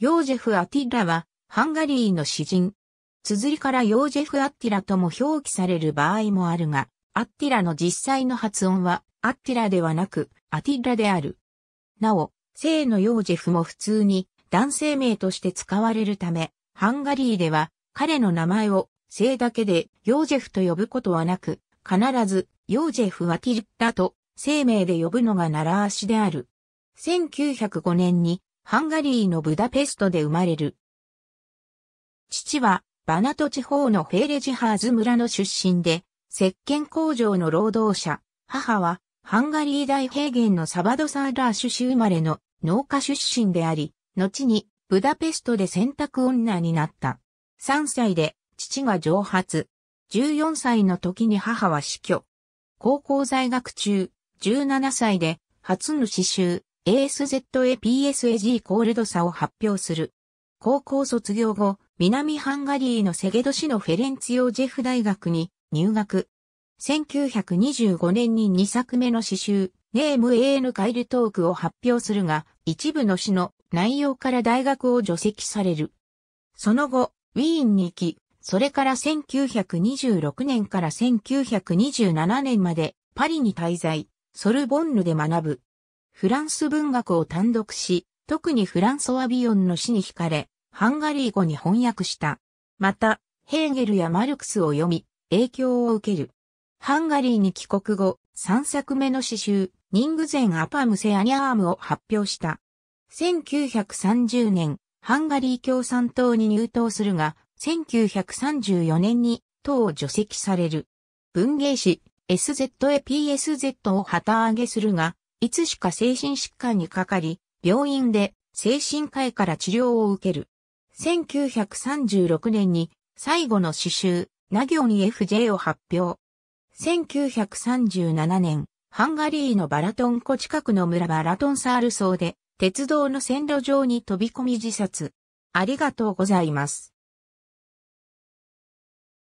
ヨージェフ・アティラは、ハンガリーの詩人。綴りからヨージェフ・アッティラとも表記される場合もあるが、アッティラの実際の発音は、アッティラではなく、アティラである。なお、性のヨージェフも普通に男性名として使われるため、ハンガリーでは彼の名前を性だけでヨージェフと呼ぶことはなく、必ずヨージェフ・アティラッと生命で呼ぶのが習わしである。1905年にハンガリーのブダペストで生まれる。父は、バナト地方のフェーレジハーズ村の出身で、石鹸工場の労働者、母は、ハンガリー大平原のサバドサーラーシュ生まれの農家出身であり、後に、ブダペストで洗濯女になった。3歳で、父が蒸発。14歳の時に母は死去。高校在学中、17歳で、初の詩集、ASZAPSAG コールドさを発表する。高校卒業後、南ハンガリーのセゲド市のフェレンツヨージェフ大学に入学。1925年に2作目の詩集、ネーム AN カイルトークを発表するが、一部の詩の内容から大学を除籍される。その後、ウィーンに行き、それから1926年から1927年までパリに滞在、ソルボンヌで学ぶ。フランス文学を単独し、特にフランソワ・ビヨンの詩に惹かれ、ハンガリー語に翻訳した。また、ヘーゲルやマルクスを読み、影響を受ける。ハンガリーに帰国後、3作目の詩集、ニングゼン・アパムセ・アニャームを発表した。1930年、ハンガリー共産党に入党するが、1934年に党を除籍される。文芸誌 SZAPSZ を旗揚げするが、いつしか精神疾患にかかり、病院で精神科医から治療を受ける。1936年に最後の詩集、ナギョン FJ を発表。1937年、ハンガリーのバラトン湖近くの村バラトンサール層で、鉄道の線路上に飛び込み自殺。ありがとうございます。